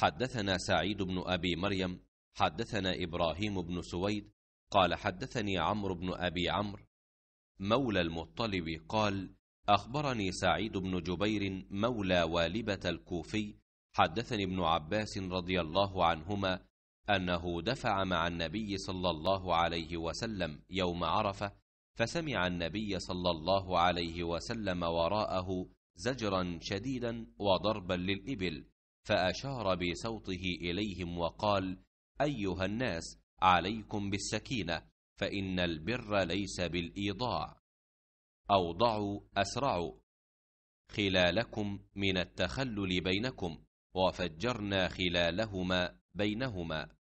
حدثنا سعيد بن ابي مريم حدثنا ابراهيم بن سويد قال حدثني عمرو بن ابي عمرو مولى المطلب قال اخبرني سعيد بن جبير مولى والبه الكوفي حدثني ابن عباس رضي الله عنهما انه دفع مع النبي صلى الله عليه وسلم يوم عرفه فسمع النبي صلى الله عليه وسلم وراءه زجرا شديدا وضربا للابل فأشار بصوته إليهم وقال أيها الناس عليكم بالسكينة فإن البر ليس بالإيضاع أوضعوا أسرعوا خلالكم من التخلل بينكم وفجرنا خلالهما بينهما